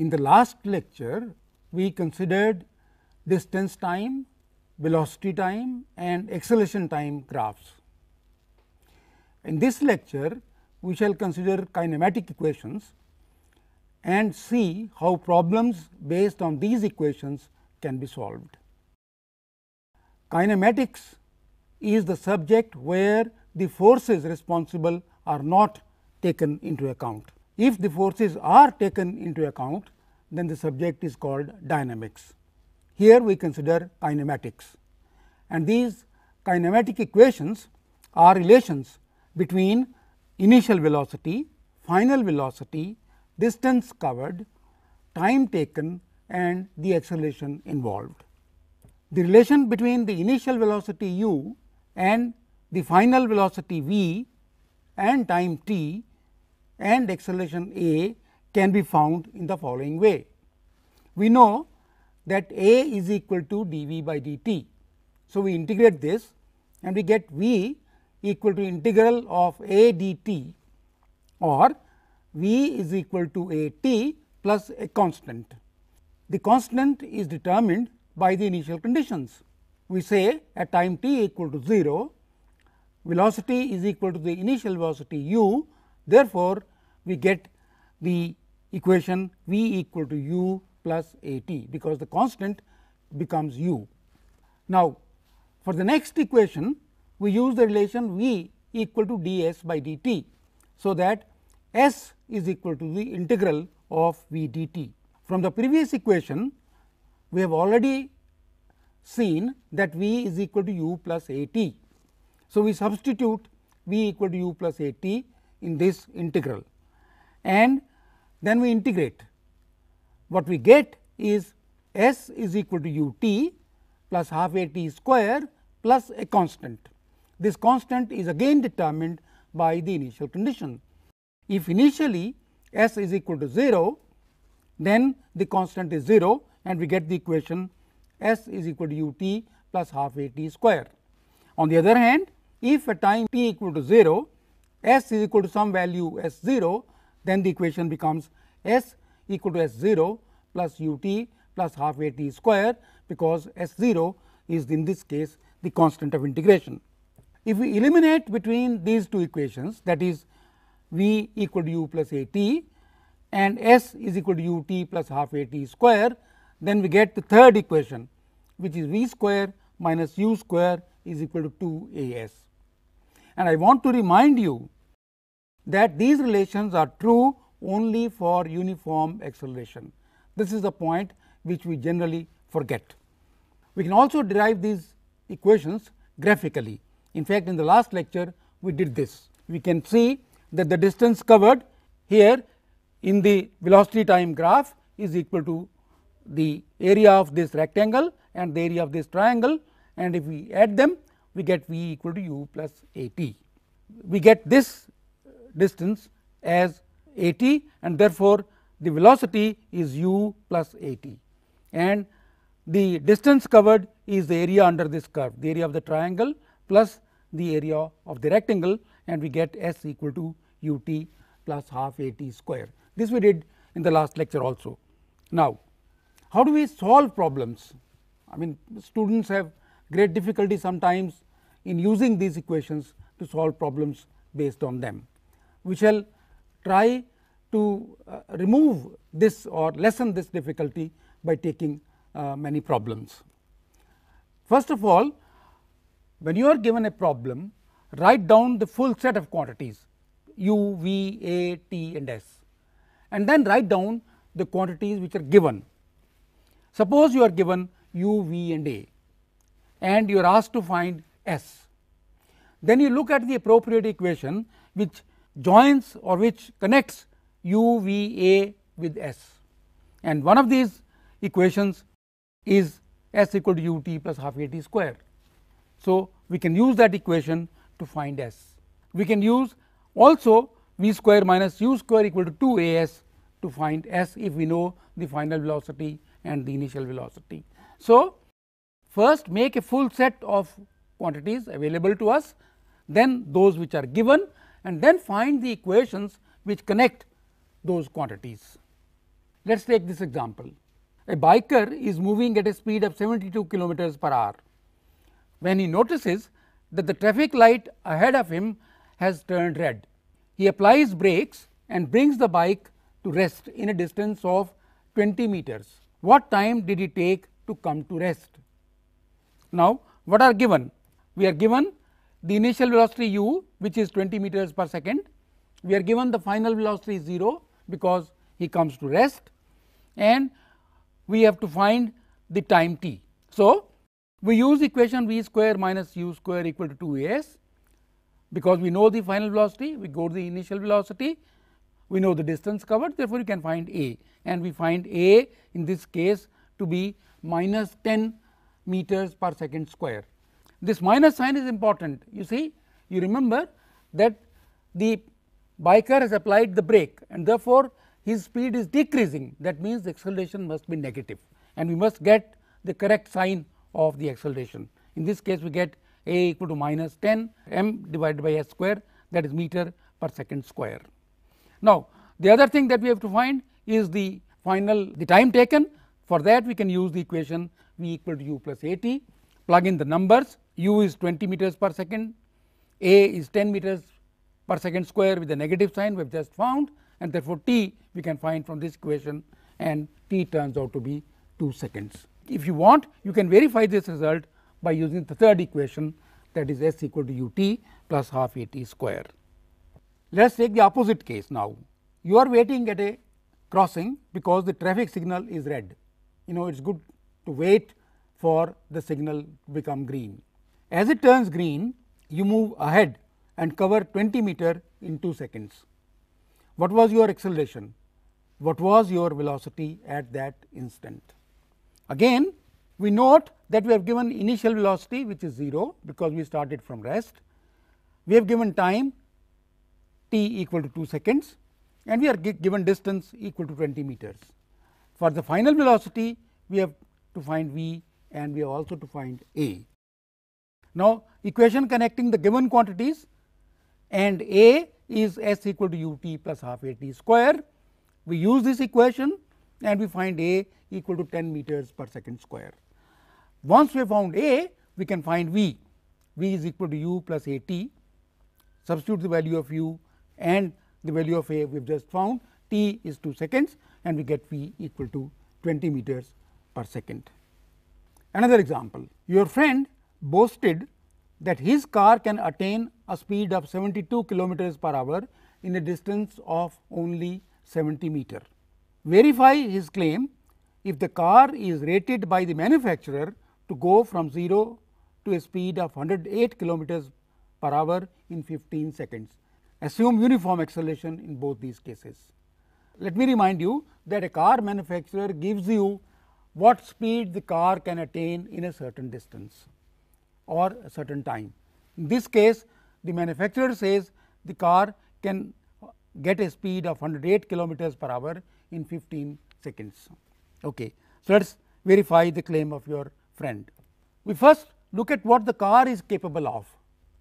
In the last lecture, we considered distance time, velocity time and acceleration time graphs. In this lecture, we shall consider kinematic equations and see how problems based on these equations can be solved. Kinematics is the subject where the forces responsible are not taken into account. If the forces are taken into account, then the subject is called dynamics. Here we consider kinematics and these kinematic equations are relations between initial velocity, final velocity, distance covered, time taken and the acceleration involved. The relation between the initial velocity u and the final velocity v and time t and acceleration a can be found in the following way. We know that a is equal to dv by dt. So, we integrate this and we get v equal to integral of a dt or v is equal to a t plus a constant. The constant is determined by the initial conditions. We say at time t equal to 0, velocity is equal to the initial velocity u. Therefore, we get the equation V equal to u plus a t because the constant becomes u. Now, for the next equation we use the relation V equal to d s by d t. So, that s is equal to the integral of v dt. From the previous equation we have already seen that V is equal to u plus a t. So, we substitute V equal to u plus a t in this integral and then we integrate. What we get is s is equal to u t plus half a t square plus a constant. This constant is again determined by the initial condition. If initially s is equal to 0, then the constant is 0 and we get the equation s is equal to u t plus half a t square. On the other hand, if at time t equal to 0, s is equal to some value s 0 then the equation becomes s equal to s 0 plus u t plus half a t square because s 0 is in this case the constant of integration. If we eliminate between these two equations that is v equal to u plus a t and s is equal to u t plus half a t square then we get the third equation which is v square minus u square is equal to 2 a s. And I want to remind you that these relations are true only for uniform acceleration. This is the point which we generally forget. We can also derive these equations graphically. In fact, in the last lecture we did this. We can see that the distance covered here in the velocity time graph is equal to the area of this rectangle and the area of this triangle and if we add them we get v equal to u plus a t. We get this distance as a t and therefore, the velocity is u plus a t and the distance covered is the area under this curve the area of the triangle plus the area of the rectangle and we get s equal to u t plus half a t square. This we did in the last lecture also. Now, how do we solve problems? I mean students have great difficulty sometimes in using these equations to solve problems based on them we shall try to uh, remove this or lessen this difficulty by taking uh, many problems. First of all, when you are given a problem, write down the full set of quantities u, v, a, t and s and then write down the quantities which are given. Suppose you are given u, v and a and you are asked to find s. Then you look at the appropriate equation which joins or which connects u v a with s and one of these equations is s equal to u t plus half a t square. So, we can use that equation to find s. We can use also v square minus u square equal to 2 a s to find s if we know the final velocity and the initial velocity. So, first make a full set of quantities available to us then those which are given and then find the equations which connect those quantities. Let us take this example. A biker is moving at a speed of 72 kilometers per hour. When he notices that the traffic light ahead of him has turned red, he applies brakes and brings the bike to rest in a distance of 20 meters. What time did he take to come to rest? Now, what are given? We are given the initial velocity u which is 20 meters per second. We are given the final velocity 0 because he comes to rest and we have to find the time t. So, we use equation v square minus u square equal to 2 as because we know the final velocity, we go to the initial velocity, we know the distance covered therefore, we can find a and we find a in this case to be minus 10 meters per second square. This minus sign is important you see you remember that the biker has applied the brake and therefore his speed is decreasing that means the acceleration must be negative and we must get the correct sign of the acceleration. In this case we get a equal to minus 10 m divided by s square that is meter per second square. Now the other thing that we have to find is the final the time taken for that we can use the equation v equal to u plus at plug in the numbers u is 20 meters per second, a is 10 meters per second square with the negative sign we have just found and therefore t we can find from this equation and t turns out to be 2 seconds. If you want you can verify this result by using the third equation that is s equal to u t plus half a t square. Let us take the opposite case now. You are waiting at a crossing because the traffic signal is red. You know it is good to wait for the signal to become green. As it turns green, you move ahead and cover 20 meter in 2 seconds. What was your acceleration? What was your velocity at that instant? Again, we note that we have given initial velocity which is 0 because we started from rest. We have given time t equal to 2 seconds and we are given distance equal to 20 meters. For the final velocity, we have to find v and we have also to find a. Now, equation connecting the given quantities and A is S equal to u t plus half a t square. We use this equation and we find A equal to 10 meters per second square. Once we have found A, we can find V. V is equal to u plus a t. Substitute the value of u and the value of A we have just found t is 2 seconds and we get V equal to 20 meters per second. Another example, your friend boasted that his car can attain a speed of 72 kilometers per hour in a distance of only 70 meter. Verify his claim if the car is rated by the manufacturer to go from 0 to a speed of 108 kilometers per hour in 15 seconds. Assume uniform acceleration in both these cases. Let me remind you that a car manufacturer gives you what speed the car can attain in a certain distance or a certain time. In this case the manufacturer says the car can get a speed of 108 kilometers per hour in 15 seconds. Okay. So, let us verify the claim of your friend. We first look at what the car is capable of.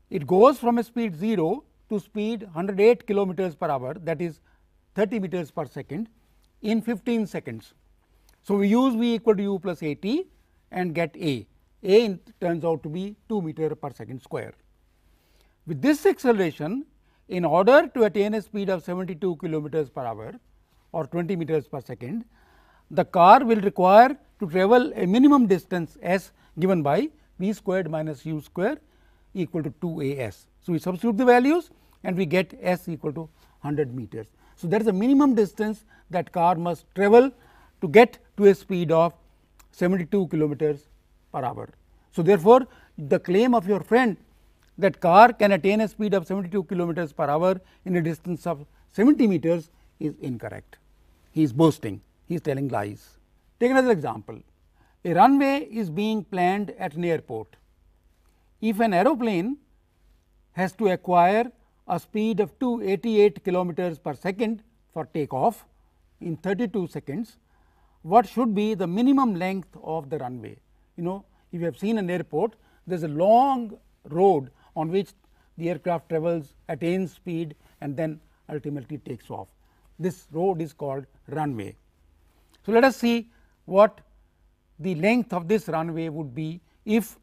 It goes from a speed 0 to speed 108 kilometers per hour that is 30 meters per second in 15 seconds. So, we use V equal to u plus a t and get a a turns out to be 2 meter per second square. With this acceleration, in order to attain a speed of 72 kilometers per hour or 20 meters per second, the car will require to travel a minimum distance s given by v squared minus u square equal to 2 a s. So, we substitute the values and we get s equal to 100 meters. So, that is the minimum distance that car must travel to get to a speed of 72 kilometers per hour. So, therefore, the claim of your friend that car can attain a speed of 72 kilometers per hour in a distance of 70 meters is incorrect. He is boasting, he is telling lies. Take another example. A runway is being planned at an airport. If an aeroplane has to acquire a speed of 288 kilometers per second for takeoff in 32 seconds, what should be the minimum length of the runway? you know if you have seen an airport there is a long road on which the aircraft travels attains speed and then ultimately takes off. This road is called runway. So, let us see what the length of this runway would be if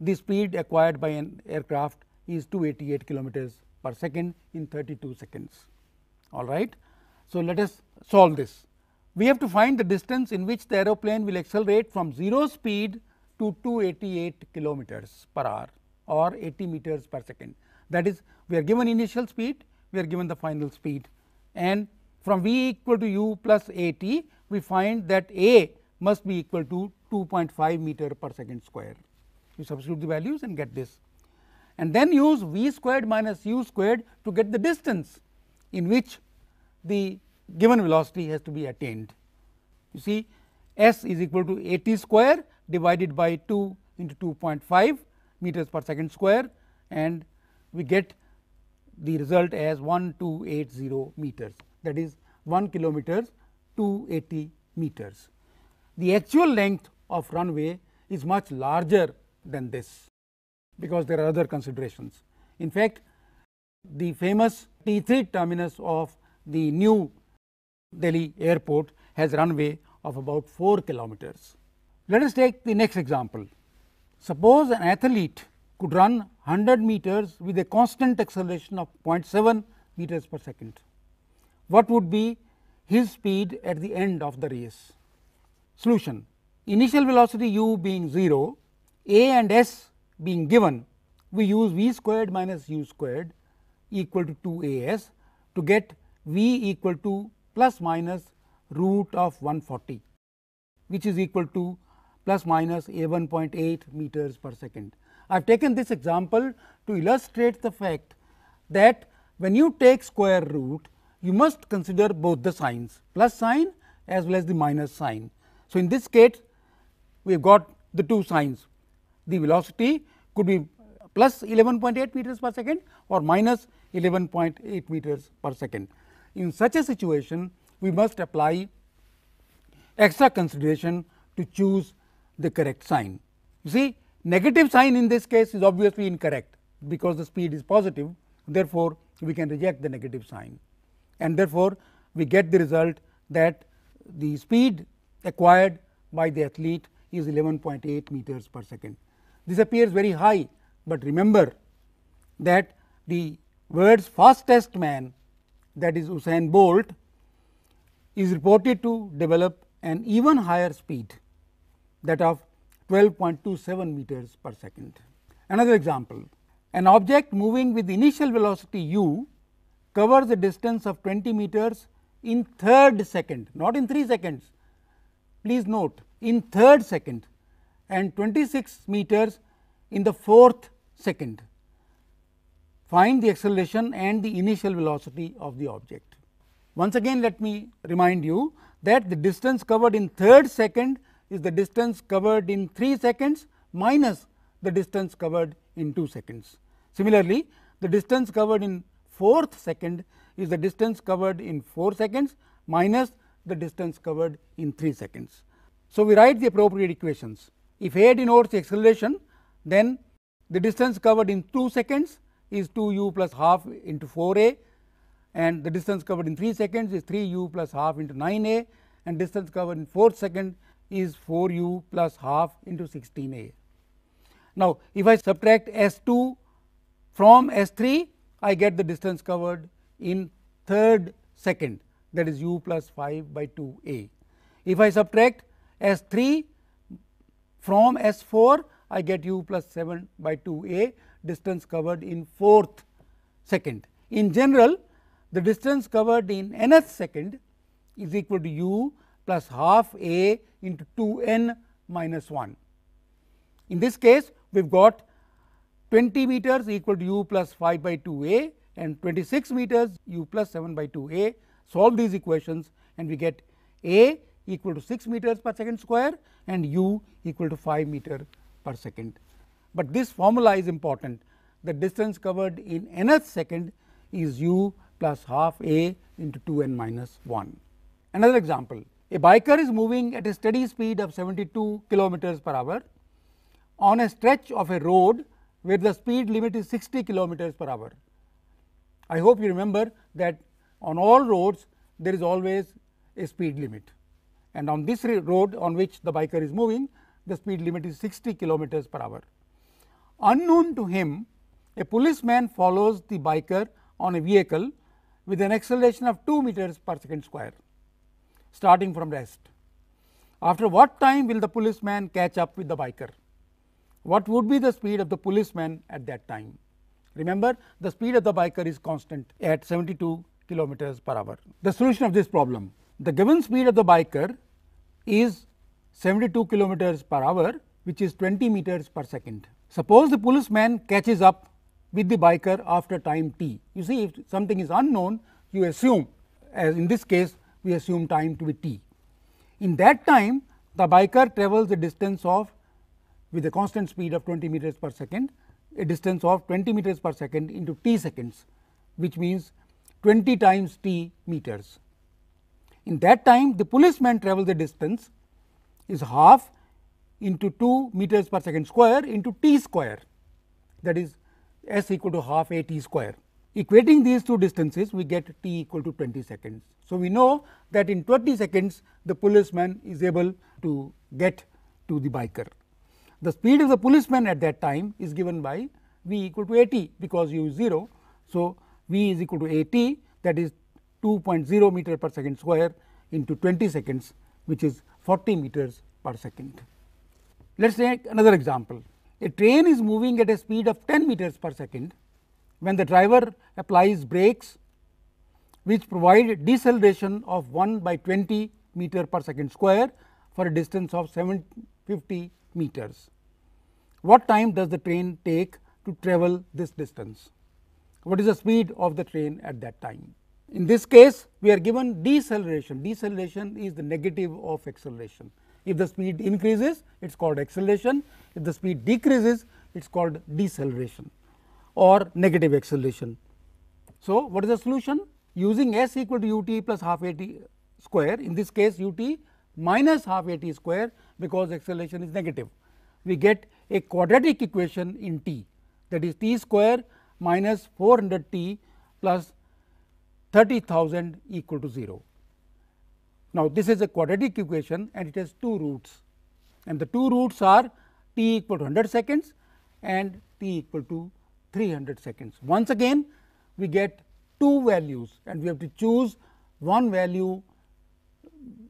the speed acquired by an aircraft is 288 kilometers per second in 32 seconds. All right. So, let us solve this we have to find the distance in which the aeroplane will accelerate from 0 speed to 288 kilometers per hour or 80 meters per second. That is we are given initial speed, we are given the final speed and from v equal to u plus at we find that a must be equal to 2.5 meter per second square. You substitute the values and get this and then use v squared minus u squared to get the distance in which the given velocity has to be attained. You see s is equal to 80 square divided by 2 into 2.5 meters per second square and we get the result as 1280 meters that is 1 kilometers 280 meters. The actual length of runway is much larger than this because there are other considerations. In fact, the famous T3 terminus of the new Delhi airport has runway of about 4 kilometers. Let us take the next example. Suppose an athlete could run 100 meters with a constant acceleration of 0.7 meters per second. What would be his speed at the end of the race? Solution Initial velocity u being 0, a and s being given, we use v squared minus u squared equal to 2 a s to get v equal to plus minus root of 140 which is equal to plus minus a 1.8 meters per second. I have taken this example to illustrate the fact that when you take square root you must consider both the signs plus sign as well as the minus sign. So, in this case we have got the two signs the velocity could be plus 11.8 meters per second or minus 11.8 meters per second. In such a situation, we must apply extra consideration to choose the correct sign. You see, negative sign in this case is obviously incorrect because the speed is positive, therefore, we can reject the negative sign. And therefore, we get the result that the speed acquired by the athlete is 11.8 meters per second. This appears very high, but remember that the words fastest man that is Usain Bolt is reported to develop an even higher speed that of 12.27 meters per second. Another example, an object moving with initial velocity u covers a distance of 20 meters in third second, not in 3 seconds. Please note in third second and 26 meters in the fourth second find the acceleration and the initial velocity of the object. Once again let me remind you that the distance covered in third second is the distance covered in 3 seconds minus the distance covered in 2 seconds. Similarly, the distance covered in fourth second is the distance covered in 4 seconds minus the distance covered in 3 seconds. So, we write the appropriate equations. If a denotes the acceleration, then the distance covered in 2 seconds is 2 u plus half into 4 a and the distance covered in 3 seconds is 3 u plus half into 9 a and distance covered in 4 seconds is 4 u plus half into 16 a. Now, if I subtract S 2 from S 3 I get the distance covered in third second that is u plus 5 by 2 a. If I subtract S 3 from S 4 I get u plus 7 by 2 a distance covered in fourth second. In general, the distance covered in nth second is equal to u plus half a into 2 n minus 1. In this case, we have got 20 meters equal to u plus 5 by 2 a and 26 meters u plus 7 by 2 a. Solve these equations and we get a equal to 6 meters per second square and u equal to 5 meter per second but this formula is important the distance covered in nth second is u plus half a into 2 n minus 1. Another example a biker is moving at a steady speed of 72 kilometers per hour on a stretch of a road where the speed limit is 60 kilometers per hour. I hope you remember that on all roads there is always a speed limit and on this road on which the biker is moving the speed limit is 60 kilometers per hour. Unknown to him, a policeman follows the biker on a vehicle with an acceleration of 2 meters per second square starting from rest. After what time will the policeman catch up with the biker? What would be the speed of the policeman at that time? Remember the speed of the biker is constant at 72 kilometers per hour. The solution of this problem, the given speed of the biker is 72 kilometers per hour which is 20 meters per second. Suppose the policeman catches up with the biker after time t. You see if something is unknown you assume as in this case we assume time to be t. In that time the biker travels a distance of with a constant speed of 20 meters per second a distance of 20 meters per second into t seconds which means 20 times t meters. In that time the policeman travels a distance is half into 2 meters per second square into t square that is s equal to half a t square. Equating these two distances we get t equal to 20 seconds. So, we know that in 20 seconds the policeman is able to get to the biker. The speed of the policeman at that time is given by v equal to a t because u is 0. So, v is equal to a t that is 2.0 meter per second square into 20 seconds which is 40 meters per second. Let us take another example. A train is moving at a speed of 10 meters per second when the driver applies brakes which provide deceleration of 1 by 20 meter per second square for a distance of 750 meters. What time does the train take to travel this distance? What is the speed of the train at that time? In this case, we are given deceleration. Deceleration is the negative of acceleration. If the speed increases, it is called acceleration. If the speed decreases, it is called deceleration or negative acceleration. So, what is the solution? Using s equal to ut plus half at square, in this case ut minus half at square because acceleration is negative. We get a quadratic equation in t that is t square minus 400 t plus 30,000 equal to 0. Now, this is a quadratic equation and it has two roots and the two roots are t equal to 100 seconds and t equal to 300 seconds. Once again we get two values and we have to choose one value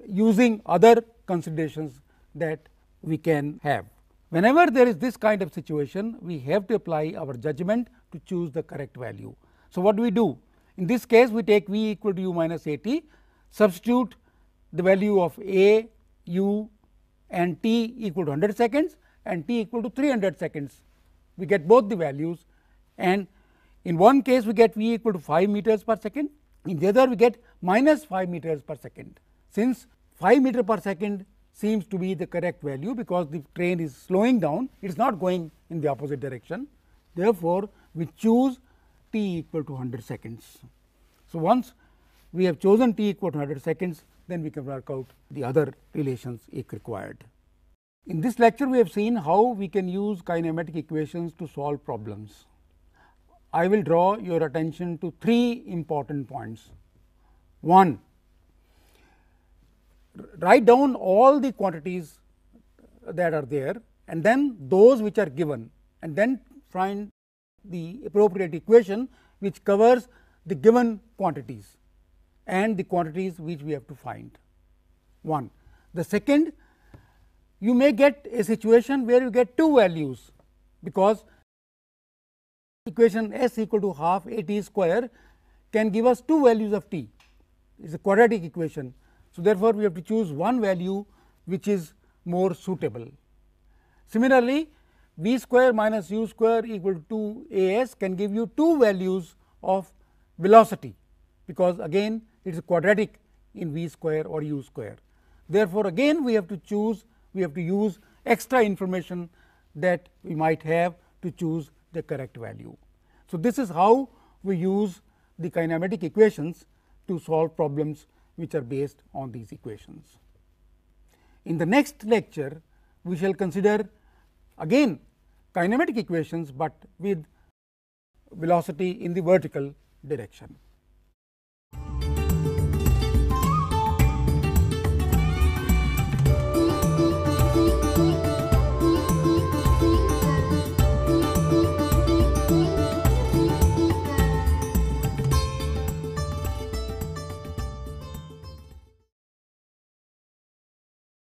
using other considerations that we can have. Whenever there is this kind of situation we have to apply our judgment to choose the correct value. So, what do we do? In this case we take v equal to u minus a t substitute the value of a u and t equal to 100 seconds and t equal to 300 seconds. We get both the values and in one case we get v equal to 5 meters per second, in the other we get minus 5 meters per second. Since 5 meter per second seems to be the correct value because the train is slowing down, it is not going in the opposite direction. Therefore, we choose t equal to 100 seconds. So, once we have chosen t equal to 100 seconds, then we can work out the other relations if required. In this lecture, we have seen how we can use kinematic equations to solve problems. I will draw your attention to three important points. One, write down all the quantities that are there and then those which are given and then find the appropriate equation which covers the given quantities and the quantities which we have to find. One. The second, you may get a situation where you get two values because equation s equal to half a t square can give us two values of t. It is a quadratic equation. So, therefore, we have to choose one value which is more suitable. Similarly, v square minus u square equal to a s can give you two values of velocity because again it is quadratic in v square or u square. Therefore, again we have to choose we have to use extra information that we might have to choose the correct value. So, this is how we use the kinematic equations to solve problems which are based on these equations. In the next lecture, we shall consider again kinematic equations, but with velocity in the vertical direction.